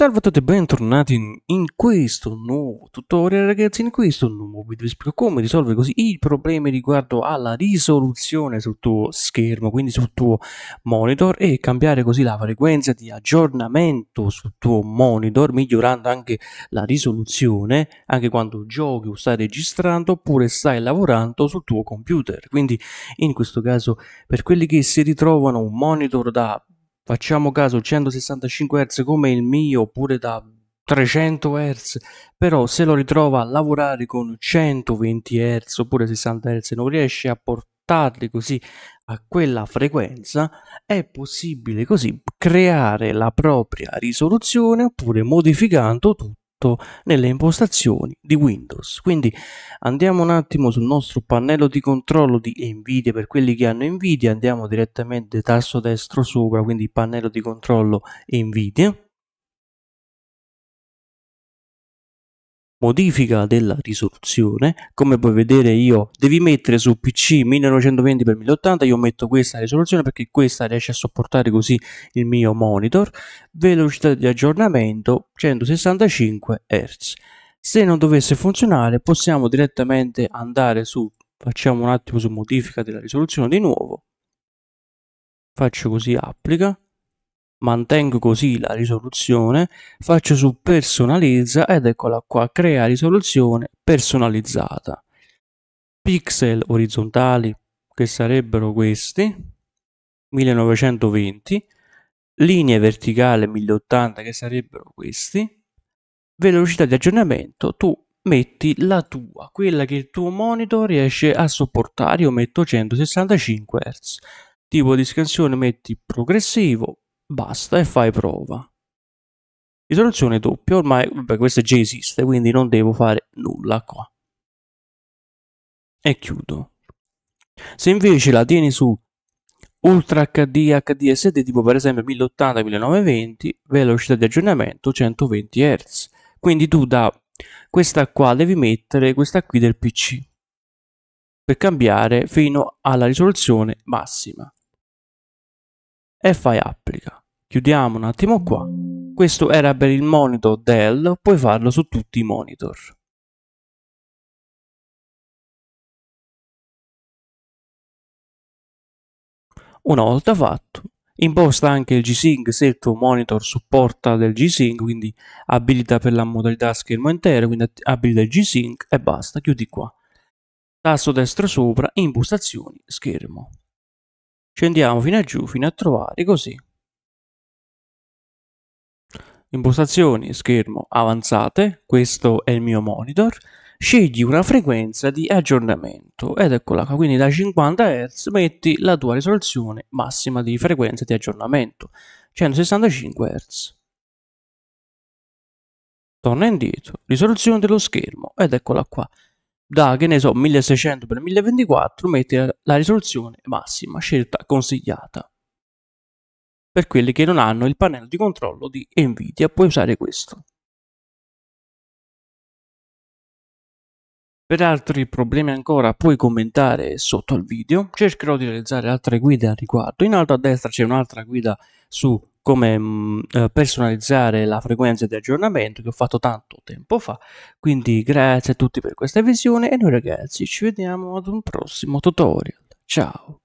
Salve a tutti e bentornati in, in, questo nuovo tutorial ragazzi, in questo nuovo video vi spiego come risolvere così i problemi riguardo alla risoluzione sul tuo schermo, quindi sul tuo monitor e cambiare così la frequenza di aggiornamento sul tuo monitor, migliorando anche la risoluzione, anche quando giochi o stai registrando oppure stai lavorando sul tuo computer. Quindi in questo caso per quelli che si ritrovano un monitor da facciamo caso 165 Hz come il mio oppure da 300 Hz, però se lo ritrova a lavorare con 120 Hz oppure 60 Hz non riesce a portarli così a quella frequenza, è possibile così creare la propria risoluzione oppure modificando tutto fatto nelle impostazioni di Windows. Quindi andiamo un attimo sul nostro pannello di controllo di Nvidia, per quelli che hanno Nvidia andiamo direttamente tasto destro sopra, quindi pannello di controllo Nvidia modifica della risoluzione come puoi vedere io devi mettere su pc 1920x1080 io metto questa risoluzione perché questa riesce a sopportare così il mio monitor velocità di aggiornamento 165 Hz se non dovesse funzionare possiamo direttamente andare su facciamo un attimo su modifica della risoluzione di nuovo faccio così applica mantengo così la risoluzione, faccio su personalizza ed eccola qua, crea risoluzione personalizzata. Pixel orizzontali, che sarebbero questi, 1920, linee verticali 1080, che sarebbero questi, velocità di aggiornamento, tu metti la tua, quella che il tuo monitor riesce a sopportare, io metto 165 Hz. Tipo di scansione metti progressivo, basta e fai prova. Risoluzione doppia, ormai vabbè, questa già esiste, quindi non devo fare nulla qua. E chiudo. Se invece la tieni su Ultra HD HDSD, tipo per esempio 1080-1920, velocità di aggiornamento 120 Hz. Quindi tu da questa qua devi mettere questa qui del PC per cambiare fino alla risoluzione massima. E fai applica. Chiudiamo un attimo qua. Questo era per il monitor Dell, puoi farlo su tutti i monitor. Una volta fatto, imposta anche il G-Sync se il tuo monitor supporta del G-Sync, quindi abilita per la modalità schermo intero, quindi abilita il G-Sync e basta, chiudi qua. Tasto destro sopra, impostazioni, schermo. Scendiamo fino a giù, fino a trovare, così impostazioni schermo avanzate, questo è il mio monitor, scegli una frequenza di aggiornamento ed eccola qua, quindi da 50 Hz metti la tua risoluzione massima di frequenza di aggiornamento, 165 Hz. Torna indietro, risoluzione dello schermo ed eccola qua, da che ne so 1600x1024 metti la risoluzione massima scelta consigliata. Per quelli che non hanno il pannello di controllo di Nvidia puoi usare questo. Per altri problemi ancora puoi commentare sotto al video, cercherò di realizzare altre guide al riguardo. In alto a destra c'è un'altra guida su come mh, mm, eh, personalizzare la frequenza di aggiornamento che ho fatto tanto tempo fa. Quindi grazie a tutti per questa visione e noi ragazzi ci vediamo ad un prossimo tutorial. Ciao!